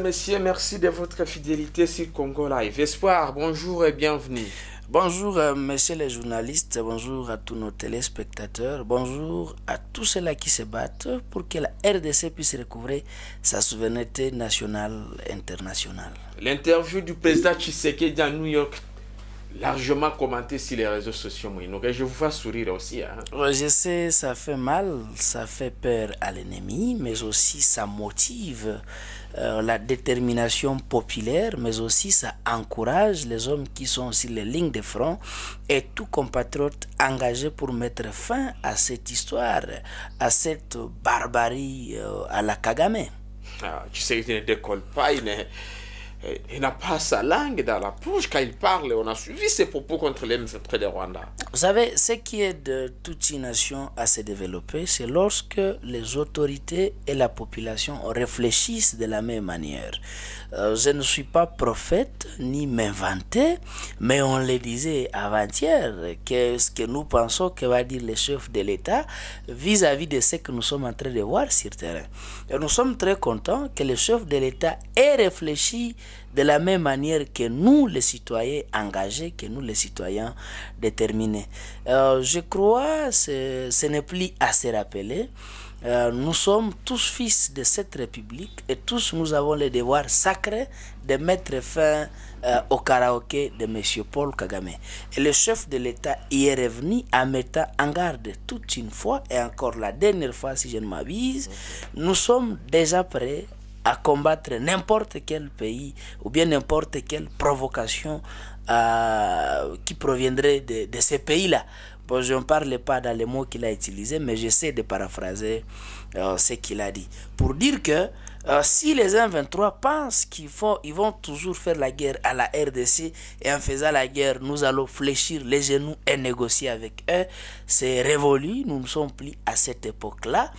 messieurs, merci de votre fidélité sur Congo Live. Espoir, bonjour et bienvenue. Bonjour, euh, messieurs les journalistes, bonjour à tous nos téléspectateurs, bonjour à tous ceux-là qui se battent pour que la RDC puisse recouvrir sa souveraineté nationale et internationale. L'interview du président Tshisekedi à New York largement commenté sur les réseaux sociaux. je vous fais sourire aussi. Hein. Je sais, ça fait mal, ça fait peur à l'ennemi, mais aussi ça motive euh, la détermination populaire, mais aussi ça encourage les hommes qui sont sur les lignes de front et tout compatriotes engagés pour mettre fin à cette histoire, à cette barbarie, euh, à la Kagame. Ah, tu sais, il ne décolle pas, il eh, il n'a pas sa langue dans la bouche. quand il parle. On a suivi ses propos contre les des Rwanda. Vous savez, ce qui aide toute une nation à se développer, c'est lorsque les autorités et la population réfléchissent de la même manière. Euh, je ne suis pas prophète ni m'inventer, mais on le disait avant-hier, que ce que nous pensons que va dire le chef de l'État vis-à-vis de ce que nous sommes en train de voir sur terrain. Et nous sommes très contents que le chef de l'État ait réfléchi de la même manière que nous, les citoyens engagés, que nous, les citoyens déterminés. Euh, je crois que ce n'est plus assez rappelé euh, nous sommes tous fils de cette République et tous nous avons le devoir sacré de mettre fin euh, au karaoké de M. Paul Kagame. Et le chef de l'État y est revenu en mettant en garde toute une fois et encore la dernière fois si je ne m'avise Nous sommes déjà prêts à combattre n'importe quel pays ou bien n'importe quelle provocation euh, qui proviendrait de, de ces pays-là Bon, je ne parle pas dans les mots qu'il a utilisés, mais j'essaie de paraphraser euh, ce qu'il a dit. Pour dire que euh, si les 1-23 pensent qu'ils ils vont toujours faire la guerre à la RDC et en faisant la guerre, nous allons fléchir les genoux et négocier avec eux, c'est révolu. Nous ne sommes plus à cette époque-là.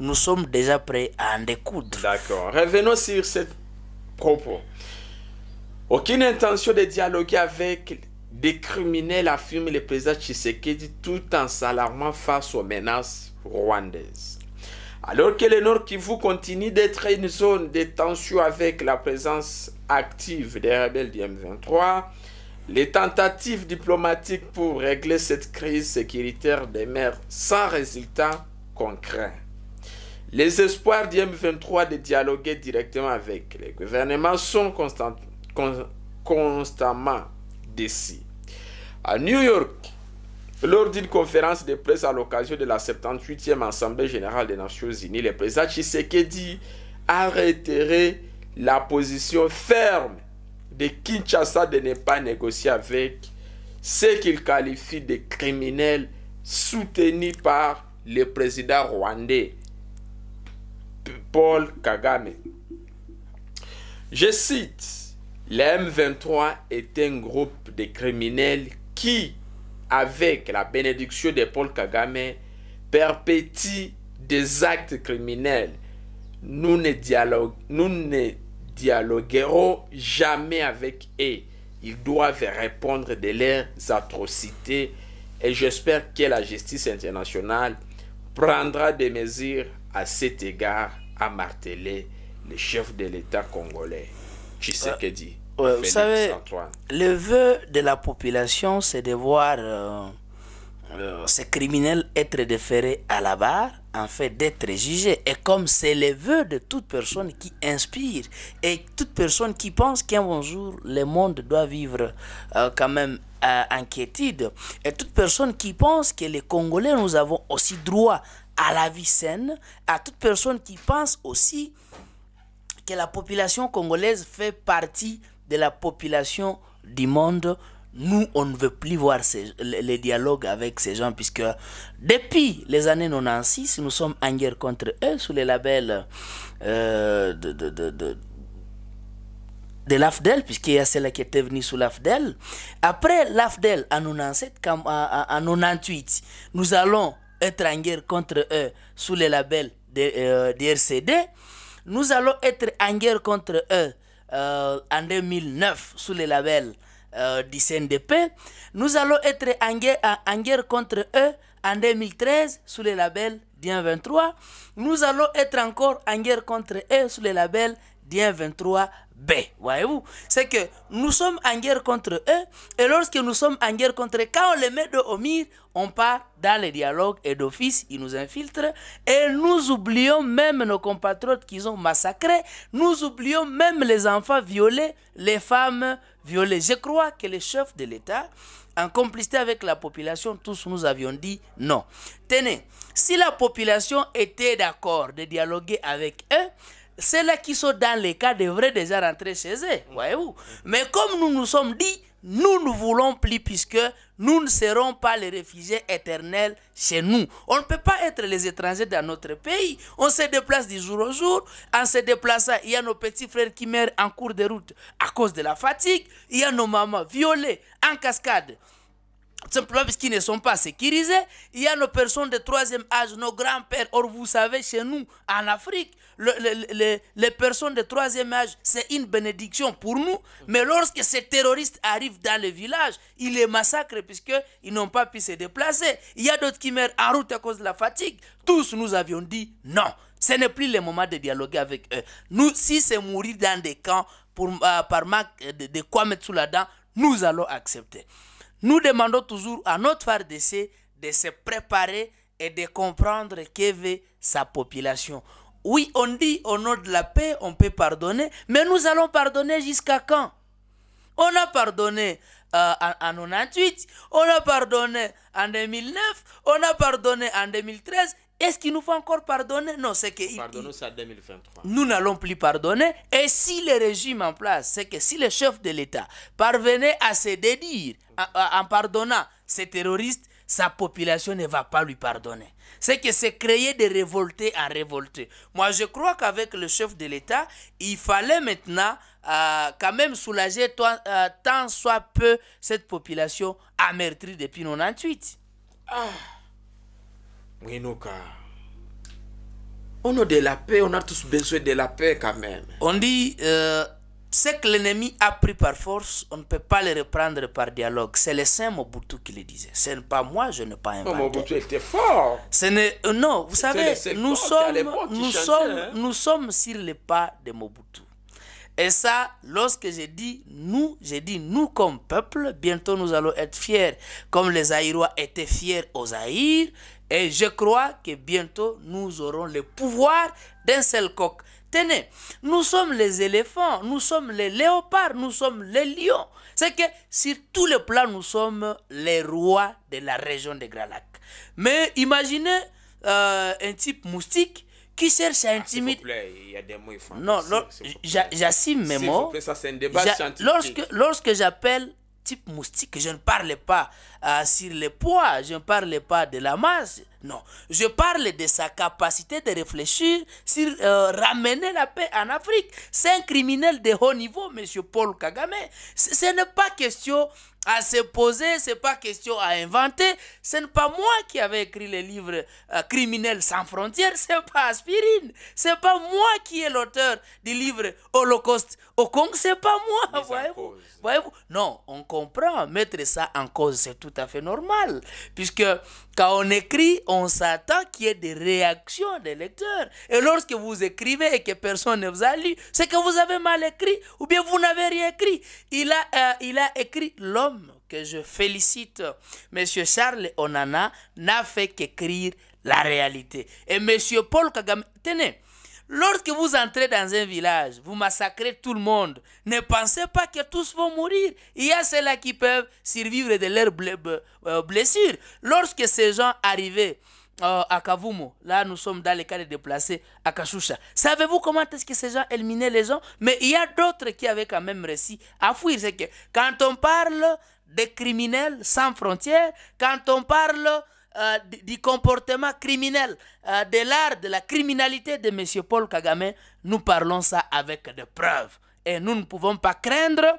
Nous sommes déjà prêts à en découdre. D'accord. Revenons sur ce propos. Aucune intention de dialoguer avec des criminels affirme le président Tshisekedi tout en s'alarmant face aux menaces rwandaises. Alors que le Nord Kivu continue d'être une zone de tension avec la présence active des rebelles du M23, les tentatives diplomatiques pour régler cette crise sécuritaire demeurent sans résultat concret. Les espoirs du M23 de dialoguer directement avec les gouvernements sont constamment ici À New York, lors d'une conférence de presse à l'occasion de la 78e Assemblée générale des Nations Unies, le président Tshisekedi a réitéré la position ferme de Kinshasa de ne pas négocier avec ce qu'il qualifie de criminels soutenus par le président rwandais Paul Kagame. Je cite lm M23 est un groupe de criminels qui, avec la bénédiction de Paul Kagame, perpétue des actes criminels. Nous ne, nous ne dialoguerons jamais avec eux. Ils doivent répondre de leurs atrocités et j'espère que la justice internationale prendra des mesures à cet égard, à marteler le chef de l'État congolais, sais ah. dit. Euh, vous savez, le vœu de la population, c'est de voir euh, euh, ces criminels être déférés à la barre, en fait d'être jugés. Et comme c'est le vœu de toute personne qui inspire et toute personne qui pense qu'un bon jour, le monde doit vivre quand même inquiétude. Et toute personne qui pense que les Congolais, nous avons aussi droit à la vie saine, à toute personne qui pense aussi que la population congolaise fait partie de la population du monde, nous, on ne veut plus voir les dialogues avec ces gens, puisque depuis les années 96, nous sommes en guerre contre eux sous les labels euh, de, de, de, de de l'AFDEL, puisqu'il y a celle qui était venue sous l'AFDEL. Après l'AFDEL, en 97, en 98, nous allons être en guerre contre eux sous les labels des euh, RCD. Nous allons être en guerre contre eux euh, en 2009 sous le label euh, du CNDP. Nous allons être en guerre, en guerre contre eux en 2013 sous le label Dien 23. Nous allons être encore en guerre contre eux sous le label Dien 23 B. Voyez-vous C'est que nous sommes en guerre contre eux, et lorsque nous sommes en guerre contre eux, quand on les met de Omir, on part dans les dialogues et d'office, ils nous infiltrent, et nous oublions même nos compatriotes qu'ils ont massacrés, nous oublions même les enfants violés, les femmes violées. Je crois que les chefs de l'État, en complicité avec la population, tous nous avions dit non. Tenez, si la population était d'accord de dialoguer avec eux, ceux-là qui sont dans les cas devraient déjà rentrer chez eux, voyez-vous. Mais comme nous nous sommes dit, nous ne voulons plus puisque nous ne serons pas les réfugiés éternels chez nous. On ne peut pas être les étrangers dans notre pays. On se déplace du jour au jour. En se déplaçant, il y a nos petits frères qui meurent en cours de route à cause de la fatigue. Il y a nos mamans violées en cascade simplement parce qu'ils ne sont pas sécurisés. Il y a nos personnes de troisième âge, nos grands-pères. Or, vous savez, chez nous, en Afrique, les personnes de troisième âge, c'est une bénédiction pour nous. Mais lorsque ces terroristes arrivent dans le village, ils les massacrent puisqu'ils n'ont pas pu se déplacer. Il y a d'autres qui meurent en route à cause de la fatigue. Tous nous avions dit non. Ce n'est plus le moment de dialoguer avec eux. Nous, si c'est mourir dans des camps pour, euh, par manque de, quoi mettre sous la dent, nous allons accepter. Nous demandons toujours à notre FARDC de se préparer et de comprendre que veut sa population. Oui, on dit au nom de la paix, on peut pardonner, mais nous allons pardonner jusqu'à quand On a pardonné euh, en, 1998, 98, on a pardonné en 2009, on a pardonné en 2013. Est-ce qu'il nous faut encore pardonner Non, c'est que... ça 2023. Nous n'allons plus pardonner. Et si le régime en place, c'est que si le chef de l'État parvenait à se dédire en pardonnant ces terroristes, sa population ne va pas lui pardonner. C'est que c'est créer des révoltés à révolter. Moi, je crois qu'avec le chef de l'État, il fallait maintenant euh, quand même soulager toi, euh, tant soit peu cette population amertrie depuis 98. Ah. Oui, nous, car... On a de la paix, on a tous besoin de la paix quand même. On dit... Euh, ce que l'ennemi a pris par force, on ne peut pas le reprendre par dialogue. C'est le saint Mobutu qui le disait. Ce n'est pas moi, je n'ai pas un Non, Mobutu était fort. Ce euh, non, vous savez, nous sommes, nous, sommes, hein. nous sommes sur les pas de Mobutu. Et ça, lorsque j'ai dit nous, j'ai dit nous comme peuple, bientôt nous allons être fiers, comme les Aïrois étaient fiers aux Aïrs. Et je crois que bientôt nous aurons le pouvoir d'un seul coq. Tenez, nous sommes les éléphants, nous sommes les léopards, nous sommes les lions. C'est que sur tous les plans, nous sommes les rois de la région de Gralac. Mais imaginez euh, un type moustique qui cherche à ah, intimider. vous plaît, il y a des mots Non, j'assume mes mots. Plaît, ça, un débat scientifique. Lorsque, lorsque j'appelle moustique. Je ne parle pas euh, sur le poids, je ne parle pas de la masse. Non, je parle de sa capacité de réfléchir sur euh, ramener la paix en Afrique. C'est un criminel de haut niveau, monsieur Paul Kagame. Ce, n'est pas question à se poser, ce n'est pas question à inventer. Ce n'est pas moi qui avais écrit le livre euh, Criminels Criminel sans frontières, ce n'est pas Aspirine. Ce n'est pas moi qui est l'auteur du livre Holocauste au Congo, c'est pas moi, voyez-vous. non, on comprend. Mettre ça en cause, c'est tout à fait normal. Puisque quand on écrit, on s'attend qu'il y ait des réactions des lecteurs. Et lorsque vous écrivez et que personne ne vous a lu, c'est que vous avez mal écrit ou bien vous n'avez rien écrit. Il a, euh, il a écrit l'homme que je félicite, Monsieur Charles Onana, n'a fait qu'écrire la réalité. Et Monsieur Paul Kagame, tenez, Lorsque vous entrez dans un village, vous massacrez tout le monde. Ne pensez pas que tous vont mourir. Il y a ceux-là qui peuvent survivre de leurs euh, blessures. Lorsque ces gens arrivaient euh, à Kavumo, là nous sommes dans les cas de déplacés à Kachoucha, savez-vous comment est-ce que ces gens éliminaient les gens Mais il y a d'autres qui avaient quand même réussi à fuir. C'est que quand on parle des criminels sans frontières, quand on parle euh, du comportement criminel, euh, de l'art, de la criminalité de M. Paul Kagame, nous parlons ça avec des preuves. Et nous ne pouvons pas craindre.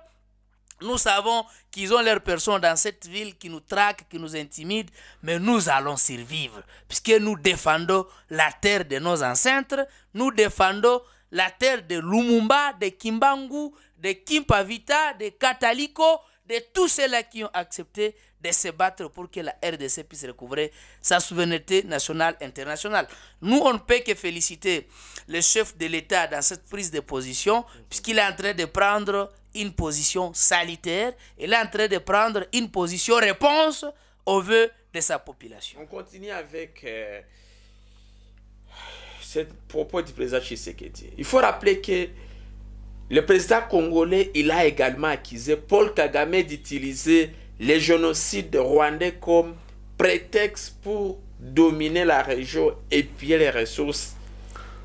Nous savons qu'ils ont leurs personnes dans cette ville qui nous traquent, qui nous intimident, mais nous allons survivre, puisque nous défendons la terre de nos ancêtres, nous défendons la terre de Lumumba, de Kimbangu, de Kimpavita, de Kataliko, de tous ceux-là qui ont accepté de se battre pour que la RDC puisse recouvrer sa souveraineté nationale internationale. Nous, on ne peut que féliciter le chef de l'État dans cette prise de position, puisqu'il est en train de prendre une position sanitaire, il est en train de prendre une position réponse aux vœux de sa population. On continue avec euh, ce propos du président Tshisekedi. Il faut rappeler que le président congolais, il a également accusé Paul Kagame d'utiliser les génocides rwandais comme prétexte pour dominer la région et piller les ressources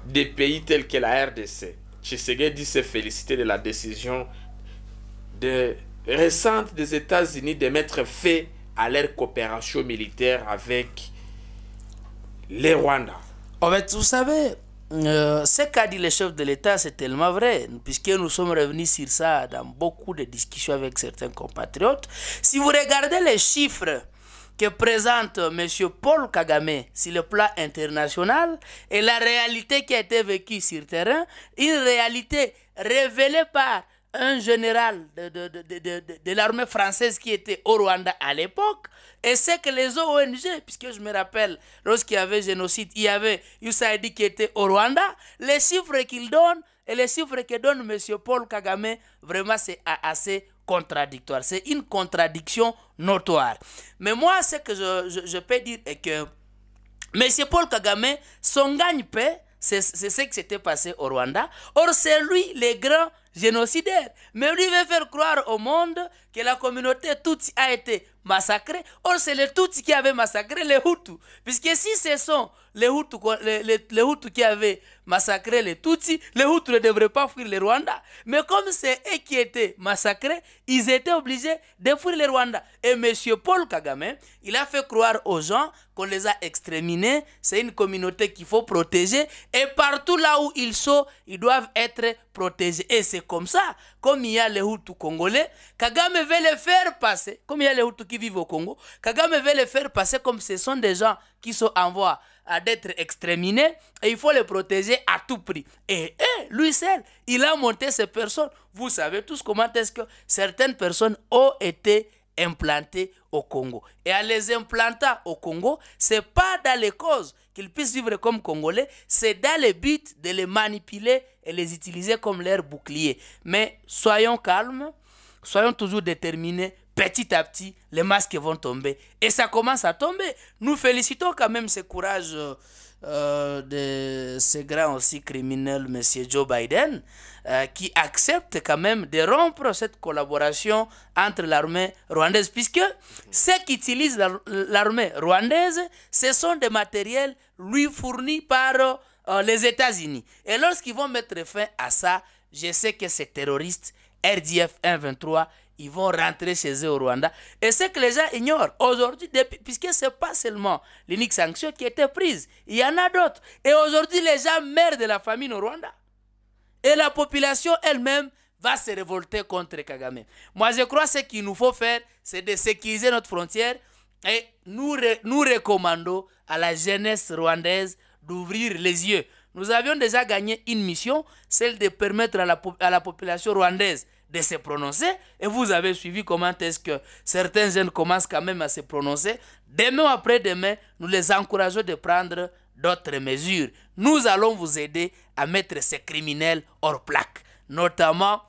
des pays tels que la RDC. dit se félicité de la décision récente des États-Unis de mettre fin à leur coopération militaire avec les Rwandais. En fait, vous savez, euh, ce qu'a dit le chef de l'État, c'est tellement vrai, puisque nous sommes revenus sur ça dans beaucoup de discussions avec certains compatriotes. Si vous regardez les chiffres que présente M. Paul Kagame sur le plan international et la réalité qui a été vécue sur terrain, une réalité révélée par un général de, de, de, de l'armée française qui était au Rwanda à l'époque, et c'est que les ONG, puisque je me rappelle, lorsqu'il y avait génocide, il y avait USAID qui était au Rwanda, les chiffres qu'il donne et les chiffres que donne M. Paul Kagame, vraiment c'est assez contradictoire. C'est une contradiction notoire. Mais moi, ce que je, je, peux dire est que M. Paul Kagame, son gagne-paix, c'est ce qui s'était passé au Rwanda. Or, c'est lui le grand génocidaire. Mais lui veut faire croire au monde que la communauté Tutsi a été massacrée. Or, c'est les Tutsi qui avaient massacré les Hutus. Puisque si ce sont les Hutus, qui avaient massacré les Tutsis, les Hutus ne devraient pas fuir le Rwanda. Mais comme c'est eux qui étaient massacrés, ils étaient obligés de fuir le Rwanda. Et M. Paul Kagame, il a fait croire aux gens qu'on les a exterminés. C'est une communauté qu'il faut protéger. Et partout là où ils sont, ils doivent être protégés. Et c'est comme ça, comme il y a les Hutus congolais, Kagame veut les faire passer, comme il y a les Hutus qui vivent au Congo, Kagame veut les faire passer comme ce sont des gens qui sont en voie d'être exterminés et il faut les protéger à tout prix. Et, lui seul, il a monté ces personnes. Vous savez tous comment est-ce que certaines personnes ont été implantées au Congo. Et à les implanter au Congo, c'est pas dans les causes qu'ils puissent vivre comme Congolais, c'est dans le but de les manipuler et les utiliser comme leur bouclier. Mais soyons calmes, soyons toujours déterminés petit à petit, les masques vont tomber. Et ça commence à tomber. Nous félicitons quand même ce courage euh, euh, de ce grand aussi criminel, M. Joe Biden, euh, qui accepte quand même de rompre cette collaboration entre l'armée rwandaise, puisque ceux qui utilisent l'armée rwandaise, ce sont des matériels lui fournis par les États-Unis. Et lorsqu'ils vont mettre fin à ça, je sais que ces terroristes, RDF 123, ils vont rentrer chez eux au Rwanda. Et ce que les gens ignorent aujourd'hui, puisque ce n'est pas seulement l'unique sanction qui était prise, il y en a d'autres. Et aujourd'hui, les gens meurent de la famine au Rwanda. Et la population elle-même va se révolter contre Kagame. Moi, je crois que ce qu'il nous faut faire, c'est de sécuriser notre frontière et nous, nous recommandons à la jeunesse rwandaise d'ouvrir les yeux. Nous avions déjà gagné une mission, celle de permettre à la population rwandaise de se prononcer. Et vous avez suivi comment est-ce que certains jeunes commencent quand même à se prononcer. Demain après-demain, nous les encourageons de prendre d'autres mesures. Nous allons vous aider à mettre ces criminels hors plaque. Notamment,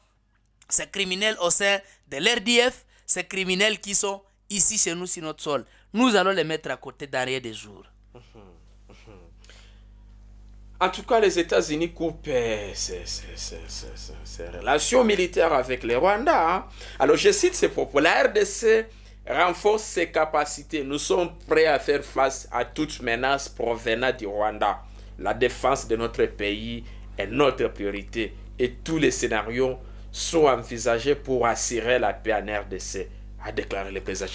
ces criminels au sein de l'RDF, ces criminels qui sont ici chez nous sur notre sol. Nous allons les mettre à côté d'arrière des jours. Hum, hum, hum. En tout cas, les États-Unis coupent ses euh, relations militaires avec les Rwanda. Hein. Alors, je cite ces propos. La RDC renforce ses capacités. Nous sommes prêts à faire face à toute menace provenant du Rwanda. La défense de notre pays est notre priorité et tous les scénarios sont envisagés pour assurer la paix en RDC a déclaré le président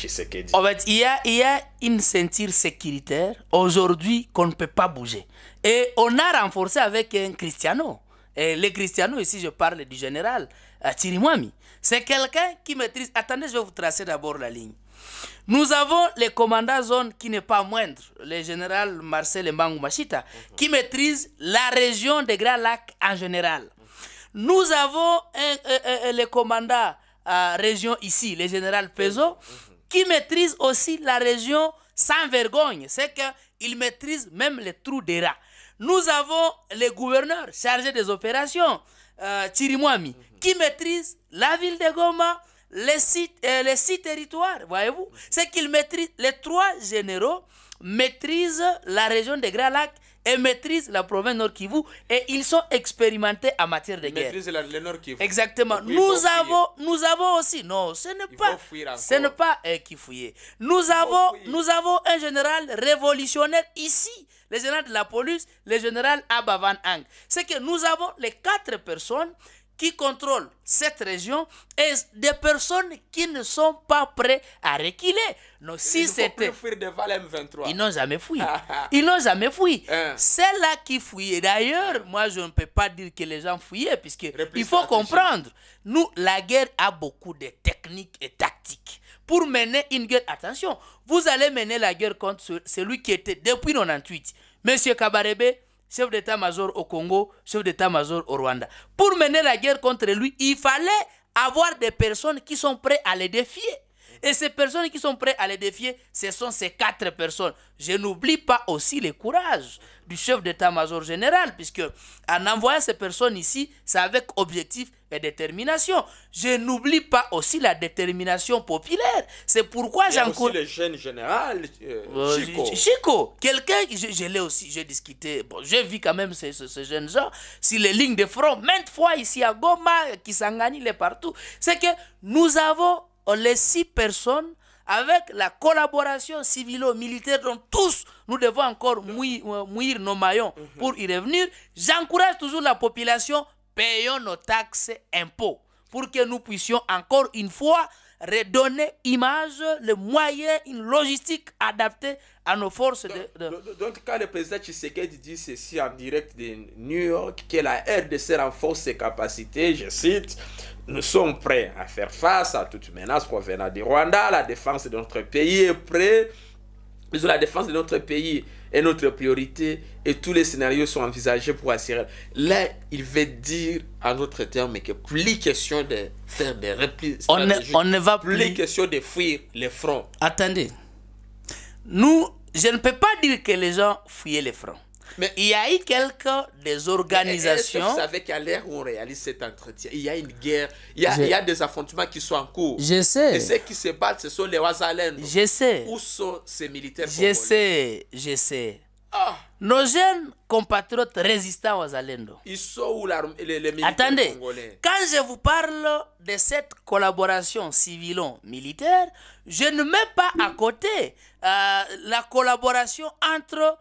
En fait, il y a, il une ceinture sécuritaire aujourd'hui qu'on ne peut pas bouger. Et on a renforcé avec un Cristiano. Et les Cristiano, ici je parle du général euh, Tirimwami. C'est quelqu'un qui maîtrise... Attendez, je vais vous tracer d'abord la ligne. Nous avons le commandant zone qui n'est pas moindre, le général Marcel Mbangu Machita, qui maîtrise la région des Grands Lacs en général. Nous avons un, le commandant région ici, le général Peso, mhm. qui maîtrise aussi la région sans vergogne. C'est qu'il maîtrise même les trous des rats. Nous avons le gouverneur chargé des opérations, euh, mhm. qui maîtrise la ville de Goma, les six, euh, les six territoires, voyez-vous. Mhm. C'est qu'il maîtrise, les trois généraux maîtrisent la région des Grands Lacs et maîtrisent la province Nord Kivu et ils sont expérimentés en matière de guerre. Maîtrisent le Nord Kivu. Exactement. Nous avons, nous avons aussi. Non, ce n'est pas. Ce n'est pas euh, qui fouiller. Nous avons, nous avons un général révolutionnaire ici. Le général de la police, le général Abavan Ang. C'est que nous avons les quatre personnes qui contrôlent cette région et des personnes qui ne sont pas prêts à reculer. Non, si c'était. Ils n'ont jamais fouillé. Ah, ah. Ils n'ont jamais fouillé. Hein. C'est là qui fouillait. D'ailleurs, ah. moi, je ne peux pas dire que les gens fouillaient, puisqu'il il faut comprendre. Nous, la guerre a beaucoup de techniques et tactiques. Pour mener une guerre, attention, vous allez mener la guerre contre celui qui était depuis 98. Monsieur Kabarebe, chef d'état-major au Congo, chef d'état-major au Rwanda. Pour mener la guerre contre lui, il fallait avoir des personnes qui sont prêtes à les défier. Et ces personnes qui sont prêtes à les défier, ce sont ces quatre personnes. Je n'oublie pas aussi le courage du chef d'état-major général, puisque en envoyant ces personnes ici, c'est avec objectif et détermination. Je n'oublie pas aussi la détermination populaire. C'est pourquoi j'encourage... le jeune général, euh, euh, Chico. Chico, quelqu'un, je, l'ai aussi, j'ai discuté, bon, je vis quand même ces, ces jeunes gens, Si les lignes de front, maintes fois ici à Goma, Kisangani, il est partout. C'est que nous avons on les six personnes, avec la collaboration civilo-militaire dont tous nous devons encore mouiller, euh, nos maillons mhm. pour y revenir, j'encourage toujours la population, payons nos taxes, impôts, pour que nous puissions encore une fois redonner image, les moyens, une logistique adaptée à nos forces. Donc, de, donc quand le président Tshisekedi dit ceci en direct de New York, que la RDC renforce ses capacités, je cite, nous sommes prêts à faire face à toute menace provenant du Rwanda, la défense de notre pays est prête mais la défense de notre pays est notre priorité et tous les scénarios sont envisagés pour assurer. Là, il veut dire en d'autres termes que plus question de faire des replis. On ne, on va plus. Plus question de fuir les fronts. Attendez. Nous, je ne peux pas dire que les gens fuyaient les fronts. Mais il y a eu quelques des organisations. vous savez qu'à l'ère où on réalise cet entretien, il y a une guerre, il y a, des affrontements qui sont en cours. Je sais. Et ceux qui se battent, ce sont les Ouazalènes. Je sais. Où sont ces militaires Je sais, je sais. Nos jeunes compatriotes résistants aux Ils sont où les, Attendez, quand je vous parle de cette collaboration civilo-militaire, je ne mets pas à côté la collaboration entre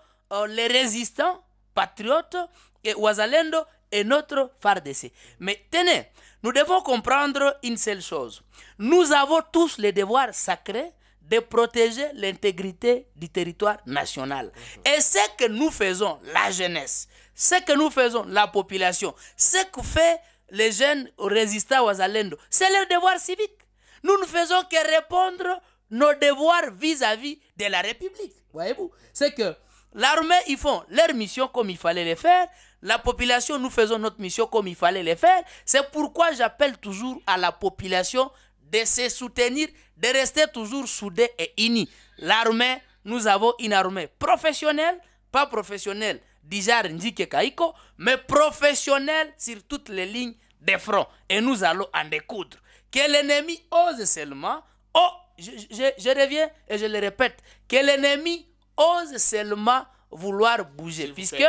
les résistants, patriotes et Ouazalendo et notre fardeau. Mais tenez, nous devons comprendre une seule chose. Nous avons tous les devoirs sacrés de protéger l'intégrité du territoire national. Et ce que nous faisons, la jeunesse, ce que nous faisons, la population, ce que fait les jeunes résistants Ouazalendo, c'est leur devoir civique. Nous ne faisons que répondre nos devoirs vis à -vis de la République. Voyez-vous C'est que L'armée, ils font leur mission comme il fallait les faire. La population, nous faisons notre mission comme il fallait les faire. C'est pourquoi j'appelle toujours à la population de se soutenir, de rester toujours soudés et unis. L'armée, nous avons une armée professionnelle, pas professionnelle, déjà Ndike Kaiko, mais professionnelle sur toutes les lignes des fronts. Et nous allons en découdre. Que l'ennemi ose seulement, oh, je, je reviens et je le répète, que l'ennemi ose seulement vouloir bouger. Puisque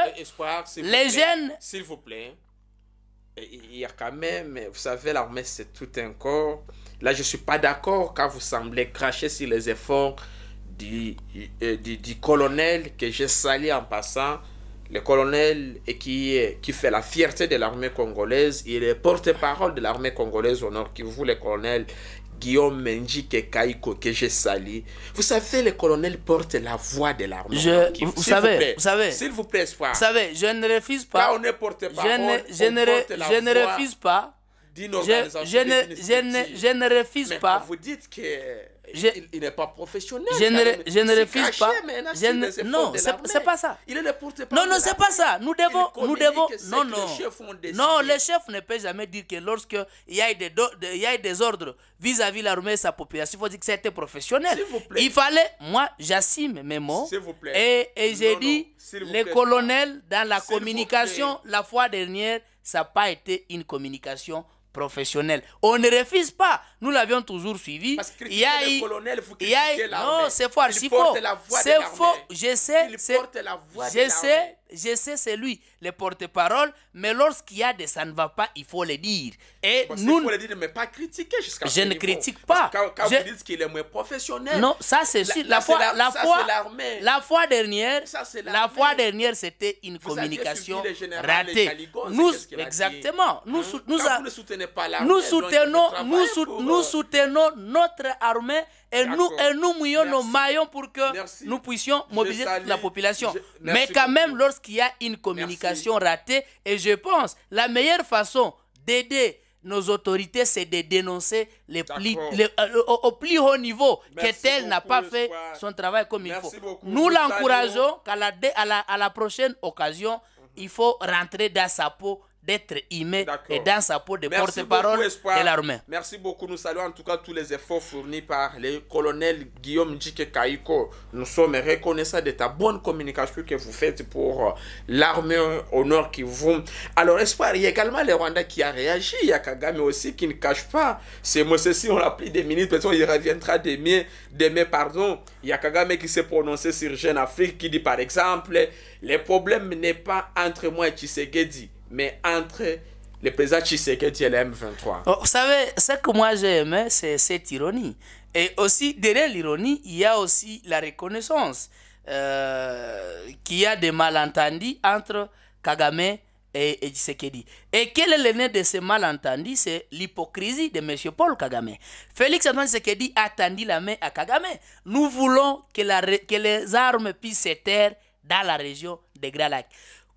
les jeunes... S'il vous plaît, il y a quand même, vous savez, l'armée c'est tout un corps. Là, je ne suis pas d'accord quand vous semblez cracher sur les efforts euh, du, du, colonel que j'ai sali en passant. Le colonel et qui, qui fait la fierté de l'armée congolaise, il est porte-parole de l'armée congolaise au nord vous le colonel Guillaume que Kaiko que j'ai sali. Vous savez, le colonel porte la voix de l'armée. Vous, savez, vous savez. S'il vous plaît, Vous savez, je ne refuse pas. Quand on je ne, je ne, je ne refuse pas. Je, je, ne, je, ne, je ne refuse Mais pas. Vous dites que il n'est pas professionnel. Je ne, refuse pas. non, c'est pas ça. Il est le Non, non, c'est pas ça. Nous devons, nous devons. Non, non. Les chefs non, le chef ne peut jamais dire que lorsque il y a des, a des ordres vis-à-vis de l'armée et sa population, il faut dire que c'était professionnel. Il fallait, moi, j'assume mes mots. Vous plaît. Et, j'ai dit, les colonels dans la communication la fois dernière, ça n'a pas été une communication professionnel. On ne refuse pas. Nous l'avions toujours suivi. Parce que il y a le colonel, vous il y a eu, non, c'est faux, c'est faux, c'est faux. Je sais, je sais, je sais c'est lui le porte-parole, mais lorsqu'il y a des ça ne va pas, il faut le dire. Et Parce nous, il faut le dire, mais pas critiquer jusqu'à Je ne critique pas. quand, je... vous dites qu'il est moins professionnel. Non, ça c'est sûr. La, fois, la, la, fois, la fois dernière, la fois dernière, c'était une vous communication ratée. Caligons, nous, exactement. Nous, hein? nous, nous, a, vous ne soutenez pas l'armée. Nous soutenons, nous, sou, nous euh, soutenons notre armée et nous, mouillons nos maillons pour que nous puissions mobiliser toute la population. Mais quand même, lorsqu'il y a une communication ratée, et je pense, la meilleure façon d'aider nos autorités, c'est de dénoncer euh, au, plus haut niveau que tel n'a pas fait son travail comme il faut. Nous l'encourageons qu'à la, à la prochaine occasion, mhm. il faut rentrer dans sa peau d'être aimé et dans sa peau de porte-parole de l'armée. Merci beaucoup. Nous saluons en tout cas tous les efforts fournis par le colonel Guillaume Djike Kaiko. Nous sommes reconnaissants de ta bonne communication que vous faites pour euh, l'armée au nord qui vous. Alors, espoir, il y a également le Rwanda qui a réagi. Il y a Kagame aussi qui ne cache pas. C'est moi, ceci, on l'a pris des minutes. peut il reviendra demain, demain, pardon. Il y a Kagame qui s'est prononcé sur Jeune Afrique qui dit par exemple, le problème n'est pas entre moi et dit mais entre les président Tshisekedi et le M23. Vous savez, ce que moi j'ai c'est cette ironie. Et aussi, derrière l'ironie, il y a aussi la reconnaissance euh, qu'il y a des malentendus entre Kagame et, et Tshisekedi. Et quel est le de ces malentendus C'est l'hypocrisie de M. Paul Kagame. Félix Antoine Tshisekedi a tendu la main à Kagame. Nous voulons que, que les armes puissent se dans la région des Grands Lacs.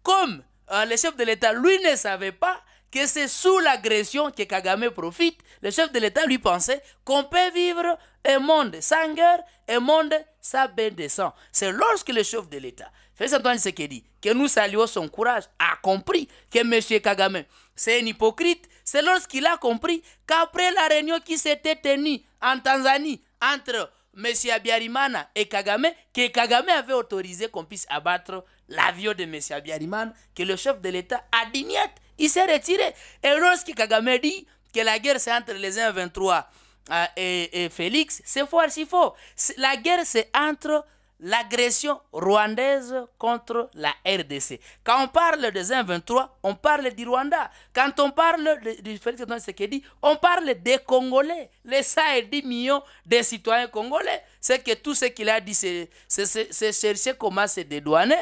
Comme ah, le chef de l'État, lui, ne savait pas que c'est sous l'agression que Kagame profite. Le chef de l'État lui pensait qu'on peut vivre un monde sans guerre, un monde sans bain de sang. C'est lorsque le chef de l'État, ce qu'il dit, que nous saluons son courage, a compris que M. Kagame, c'est un hypocrite. C'est lorsqu'il a compris qu'après la réunion qui s'était tenue en Tanzanie entre M. Abiyarimana et Kagame, que Kagame avait autorisé qu'on puisse abattre l'avion de M. Biariman, que le chef de l'État a dit il s'est retiré. Et lorsque Kagame dit que la guerre c'est entre les 1 23 euh, et, et Félix, c'est faux, c'est faux. La guerre c'est entre l'agression rwandaise contre la RDC. Quand on parle des 1 on parle du Rwanda. Quand on parle du Félix Tshisekedi, on parle des Congolais, les 110 millions de citoyens congolais. C'est que tout ce qu'il a dit, c'est chercher comment se dédouaner.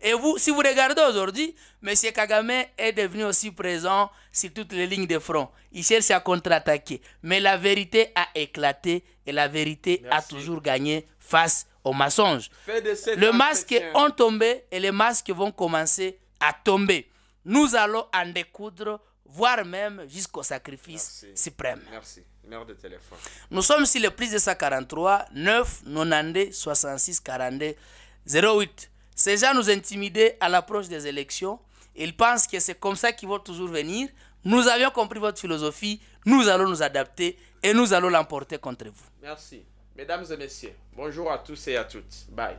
Et vous, si vous regardez aujourd'hui, M. Kagame est devenu aussi présent sur toutes les lignes de front. Il cherche à contre-attaquer. Mais la vérité a éclaté et la vérité a toujours gagné face au mensonge. masque masque ont tombé et les masques vont commencer à tomber. Nous allons en découdre, voire même jusqu'au sacrifice suprême. Merci. De téléphone. Nous sommes sur le prise de 143 9 66 42 08. Ces gens nous intimidaient à l'approche des élections. Ils pensent que c'est comme ça qu'ils vont toujours venir. Nous avions compris votre philosophie. Nous allons nous adapter et nous allons l'emporter contre vous. Merci. Mesdames et messieurs, bonjour à tous et à toutes. Bye.